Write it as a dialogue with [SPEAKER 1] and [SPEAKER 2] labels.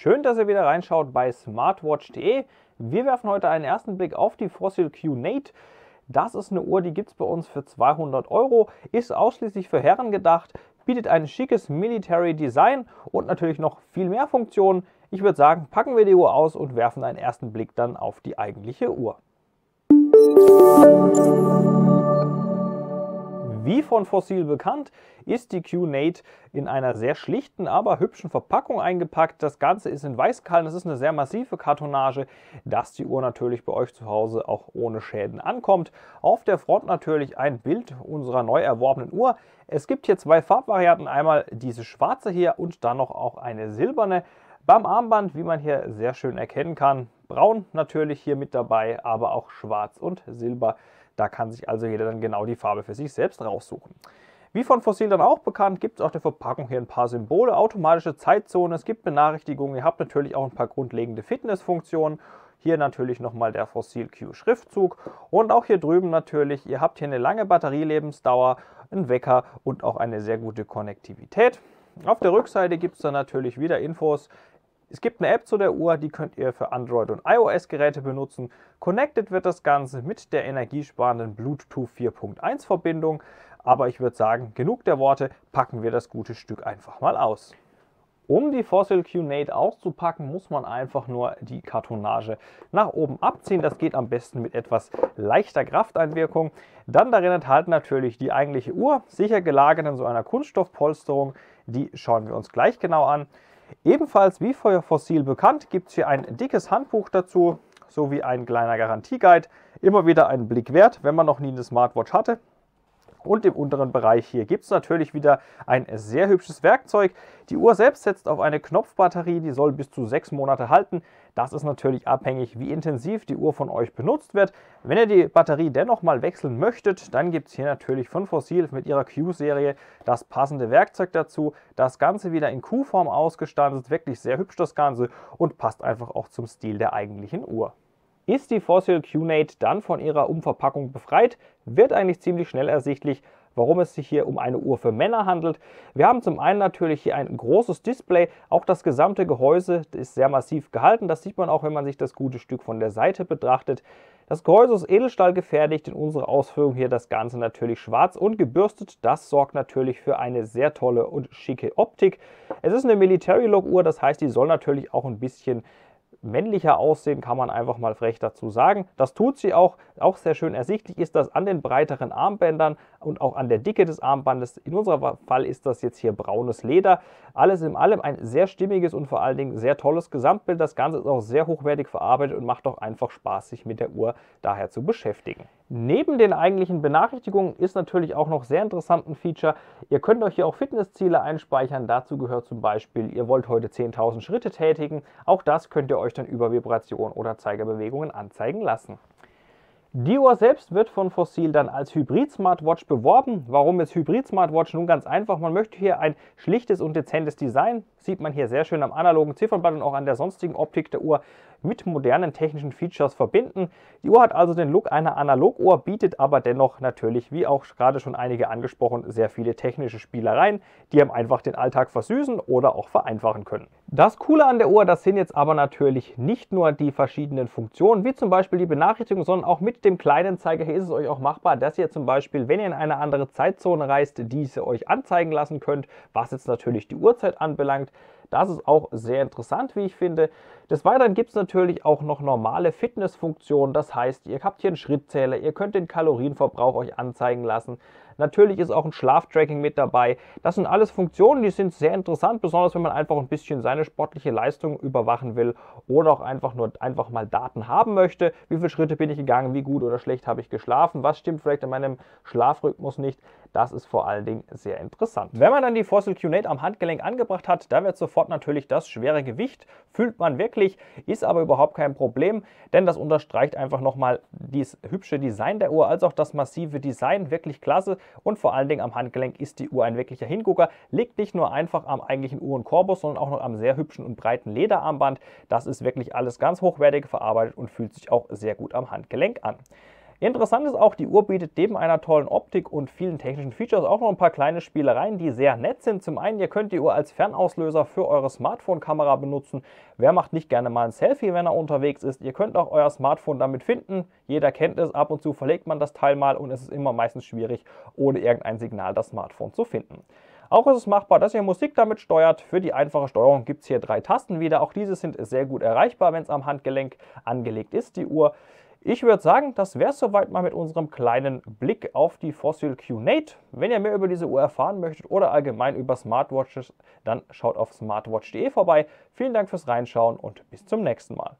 [SPEAKER 1] Schön, dass ihr wieder reinschaut bei smartwatch.de. Wir werfen heute einen ersten Blick auf die Fossil Q Nate. Das ist eine Uhr, die gibt es bei uns für 200 Euro, ist ausschließlich für Herren gedacht, bietet ein schickes Military Design und natürlich noch viel mehr Funktionen. Ich würde sagen, packen wir die Uhr aus und werfen einen ersten Blick dann auf die eigentliche Uhr. nie von Fossil bekannt, ist die Q-Nate in einer sehr schlichten, aber hübschen Verpackung eingepackt. Das Ganze ist in weiß gehalten, das ist eine sehr massive Kartonage, dass die Uhr natürlich bei euch zu Hause auch ohne Schäden ankommt. Auf der Front natürlich ein Bild unserer neu erworbenen Uhr. Es gibt hier zwei Farbvarianten, einmal diese schwarze hier und dann noch auch eine silberne. Beim Armband, wie man hier sehr schön erkennen kann, braun natürlich hier mit dabei, aber auch schwarz und silber da kann sich also jeder dann genau die Farbe für sich selbst raussuchen. Wie von Fossil dann auch bekannt, gibt es auf der Verpackung hier ein paar Symbole, automatische Zeitzone, es gibt Benachrichtigungen, ihr habt natürlich auch ein paar grundlegende Fitnessfunktionen. Hier natürlich nochmal der Fossil Q Schriftzug und auch hier drüben natürlich, ihr habt hier eine lange Batterielebensdauer, einen Wecker und auch eine sehr gute Konnektivität. Auf der Rückseite gibt es dann natürlich wieder Infos es gibt eine App zu der Uhr, die könnt ihr für Android- und iOS-Geräte benutzen. Connected wird das Ganze mit der energiesparenden Bluetooth 4.1-Verbindung. Aber ich würde sagen, genug der Worte, packen wir das gute Stück einfach mal aus. Um die Fossil Q-Nate auszupacken, muss man einfach nur die Kartonage nach oben abziehen. Das geht am besten mit etwas leichter Krafteinwirkung. Dann darin enthalten natürlich die eigentliche Uhr, sicher gelagert in so einer Kunststoffpolsterung. Die schauen wir uns gleich genau an. Ebenfalls wie vorher fossil bekannt gibt es hier ein dickes Handbuch dazu, sowie ein kleiner Garantieguide. Immer wieder einen Blick wert, wenn man noch nie eine Smartwatch hatte und im unteren Bereich hier gibt es natürlich wieder ein sehr hübsches Werkzeug. Die Uhr selbst setzt auf eine Knopfbatterie, die soll bis zu sechs Monate halten. Das ist natürlich abhängig, wie intensiv die Uhr von euch benutzt wird. Wenn ihr die Batterie dennoch mal wechseln möchtet, dann gibt es hier natürlich von Fossil mit ihrer Q-Serie das passende Werkzeug dazu. Das Ganze wieder in Q-Form ausgestanzt, wirklich sehr hübsch das Ganze und passt einfach auch zum Stil der eigentlichen Uhr. Ist die Fossil Cunate dann von ihrer Umverpackung befreit, wird eigentlich ziemlich schnell ersichtlich, warum es sich hier um eine Uhr für Männer handelt. Wir haben zum einen natürlich hier ein großes Display, auch das gesamte Gehäuse ist sehr massiv gehalten, das sieht man auch, wenn man sich das gute Stück von der Seite betrachtet. Das Gehäuse ist Edelstahl gefertigt, in unserer Ausführung hier das Ganze natürlich schwarz und gebürstet. Das sorgt natürlich für eine sehr tolle und schicke Optik. Es ist eine Military-Log-Uhr, das heißt, die soll natürlich auch ein bisschen männlicher aussehen, kann man einfach mal frech dazu sagen. Das tut sie auch. Auch sehr schön ersichtlich ist das an den breiteren Armbändern und auch an der Dicke des Armbandes. In unserem Fall ist das jetzt hier braunes Leder. Alles in allem ein sehr stimmiges und vor allen Dingen sehr tolles Gesamtbild. Das Ganze ist auch sehr hochwertig verarbeitet und macht auch einfach Spaß, sich mit der Uhr daher zu beschäftigen. Neben den eigentlichen Benachrichtigungen ist natürlich auch noch sehr interessant ein Feature. Ihr könnt euch hier auch Fitnessziele einspeichern. Dazu gehört zum Beispiel, ihr wollt heute 10.000 Schritte tätigen. Auch das könnt ihr euch dann über Vibration oder Zeigerbewegungen anzeigen lassen. Die Uhr selbst wird von Fossil dann als Hybrid-Smartwatch beworben. Warum ist Hybrid-Smartwatch? Nun ganz einfach, man möchte hier ein schlichtes und dezentes Design sieht man hier sehr schön am analogen Ziffernblatt und auch an der sonstigen Optik der Uhr mit modernen technischen Features verbinden. Die Uhr hat also den Look einer Analoguhr, bietet aber dennoch natürlich, wie auch gerade schon einige angesprochen, sehr viele technische Spielereien, die einem einfach den Alltag versüßen oder auch vereinfachen können. Das Coole an der Uhr, das sind jetzt aber natürlich nicht nur die verschiedenen Funktionen, wie zum Beispiel die Benachrichtigung, sondern auch mit dem kleinen Zeiger hier ist es euch auch machbar, dass ihr zum Beispiel, wenn ihr in eine andere Zeitzone reist, diese euch anzeigen lassen könnt, was jetzt natürlich die Uhrzeit anbelangt, das ist auch sehr interessant, wie ich finde. Des Weiteren gibt es natürlich auch noch normale Fitnessfunktionen. Das heißt, ihr habt hier einen Schrittzähler, ihr könnt den Kalorienverbrauch euch anzeigen lassen. Natürlich ist auch ein Schlaftracking mit dabei. Das sind alles Funktionen, die sind sehr interessant, besonders wenn man einfach ein bisschen seine sportliche Leistung überwachen will oder auch einfach nur einfach mal Daten haben möchte. Wie viele Schritte bin ich gegangen, wie gut oder schlecht habe ich geschlafen, was stimmt vielleicht in meinem Schlafrhythmus nicht. Das ist vor allen Dingen sehr interessant. Wenn man dann die Fossil Cunate am Handgelenk angebracht hat, da wird sofort natürlich das schwere Gewicht, fühlt man wirklich, ist aber überhaupt kein Problem, denn das unterstreicht einfach nochmal dieses hübsche Design der Uhr, als auch das massive Design, wirklich klasse und vor allen Dingen am Handgelenk ist die Uhr ein wirklicher Hingucker, liegt nicht nur einfach am eigentlichen Uhrenkorbus, sondern auch noch am sehr hübschen und breiten Lederarmband. Das ist wirklich alles ganz hochwertig verarbeitet und fühlt sich auch sehr gut am Handgelenk an. Interessant ist auch, die Uhr bietet neben einer tollen Optik und vielen technischen Features auch noch ein paar kleine Spielereien, die sehr nett sind. Zum einen, ihr könnt die Uhr als Fernauslöser für eure Smartphone-Kamera benutzen. Wer macht nicht gerne mal ein Selfie, wenn er unterwegs ist? Ihr könnt auch euer Smartphone damit finden. Jeder kennt es, ab und zu verlegt man das Teil mal und es ist immer meistens schwierig, ohne irgendein Signal das Smartphone zu finden. Auch ist es machbar, dass ihr Musik damit steuert. Für die einfache Steuerung gibt es hier drei Tasten wieder. Auch diese sind sehr gut erreichbar, wenn es am Handgelenk angelegt ist, die Uhr. Ich würde sagen, das wäre es soweit mal mit unserem kleinen Blick auf die Fossil Q-Nate. Wenn ihr mehr über diese Uhr erfahren möchtet oder allgemein über Smartwatches, dann schaut auf smartwatch.de vorbei. Vielen Dank fürs Reinschauen und bis zum nächsten Mal.